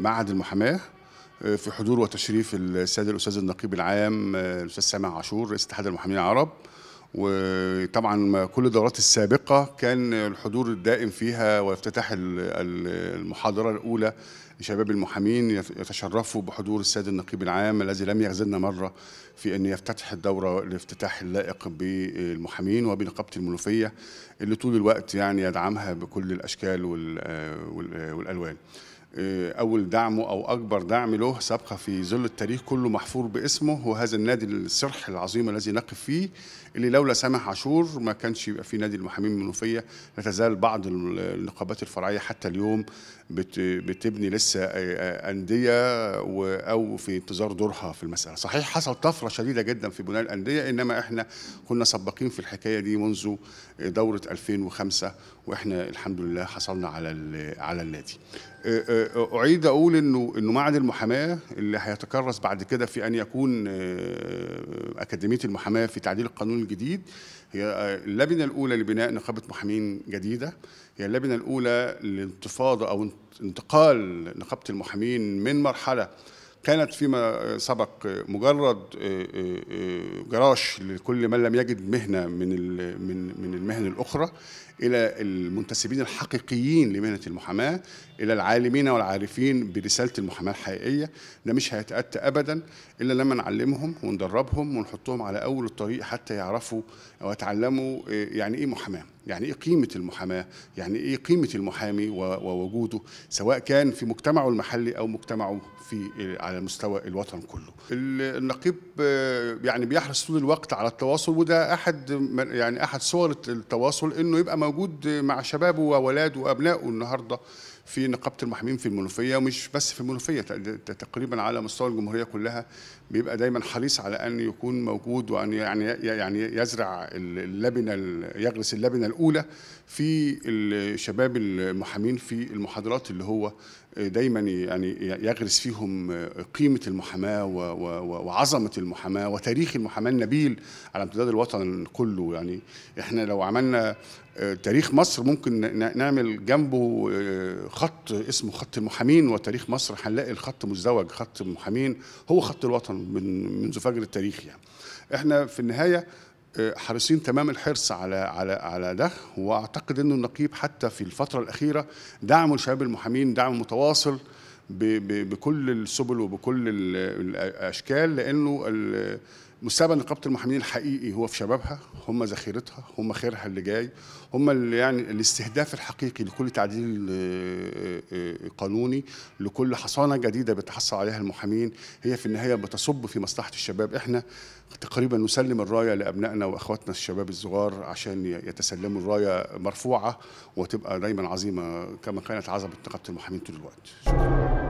معهد المحاماه آه، في حضور وتشريف السيد الاستاذ النقيب العام آه، الاستاذ سامع عاشور رئيس اتحاد المحامين العرب وطبعا كل الدورات السابقة كان الحضور الدائم فيها وافتتاح المحاضرة الأولى شباب المحامين يتشرفوا بحضور السيد النقيب العام الذي لم يخذلنا مرة في أن يفتتح الدورة الافتتاح اللائق بالمحامين وبنقابة المنوفية اللي طول الوقت يعني يدعمها بكل الأشكال والألوان آه، اول دعمه او اكبر دعم له سابقه في ظل التاريخ كله محفور باسمه هو هذا النادي السرح العظيم الذي نقف فيه اللي لولا سامح عاشور ما كانش يبقى في نادي المحامين المنوفيه لا تزال بعض النقابات الفرعيه حتى اليوم بتبني لسه انديه او في انتظار دورها في المساله صحيح حصل طفره شديده جدا في بناء الانديه انما احنا كنا سباقين في الحكايه دي منذ دوره 2005 واحنا الحمد لله حصلنا على على النادي اعيد اقول انه انه معهد المحاماه اللي هيتكرس بعد كده في ان يكون آه، اكاديميه المحاماه في تعديل القانون الجديد هي آه، اللبنه الاولى لبناء نقابه محامين جديده هي اللبنه الاولى لانتفاضه او انتقال نقابه المحامين من مرحله كانت فيما سبق مجرد آه، آه، آه، جراش لكل من لم يجد مهنه من من من المهن الاخرى الى المنتسبين الحقيقيين لمهنه المحاماه الى العالمين والعارفين برساله المحاماه الحقيقيه ده مش هيتاتى ابدا الا لما نعلمهم وندربهم ونحطهم على اول الطريق حتى يعرفوا او يتعلموا يعني ايه محاماه يعني ايه قيمه المحاماه يعني ايه قيمه المحامي ووجوده سواء كان في مجتمعه المحلي او مجتمعه في على مستوى الوطن كله النقيب آه، يعني بيحرص طول الوقت على التواصل وده احد يعني احد صور التواصل انه يبقى موجود مع شبابه وولاده وابنائه النهارده في نقابه المحامين في المنوفيه ومش بس في المنوفيه تقريبا على مستوى الجمهوريه كلها بيبقى دايما حريص على ان يكون موجود وان يعني يعني يزرع اللبنه يغرس اللبنه الاولى في الشباب المحامين في المحاضرات اللي هو دايما يعني يغرس فيهم قيمه المحاماه وعظمه المحاماه وتاريخ المحاماه النبيل على امتداد الوطن كله يعني احنا لو عملنا تاريخ مصر ممكن نعمل جنبه خط اسمه خط المحامين وتاريخ مصر هنلاقي الخط مزدوج خط المحامين هو خط الوطن من منذ فجر التاريخ يعني احنا في النهايه آه، حريصين تمام الحرص على على على ده واعتقد انه النقيب حتى في الفتره الاخيره دعم شباب المحامين دعم متواصل بكل السبل وبكل الاشكال لانه مستقبل نقابه المحامين الحقيقي هو في شبابها هم ذخيرتها هم خيرها اللي جاي هم اللي يعني الاستهداف الحقيقي لكل تعديل آه، آه، آه، قانوني لكل حصانه جديده بتحصل عليها المحامين هي في النهايه بتصب في مصلحه الشباب احنا تقريبا نسلم الرايه لابنائنا واخواتنا الشباب الصغار عشان يتسلموا الرايه مرفوعه وتبقى دايما عظيمه كما كانت عظمه نقابه المحامين طول الوقت شكرا.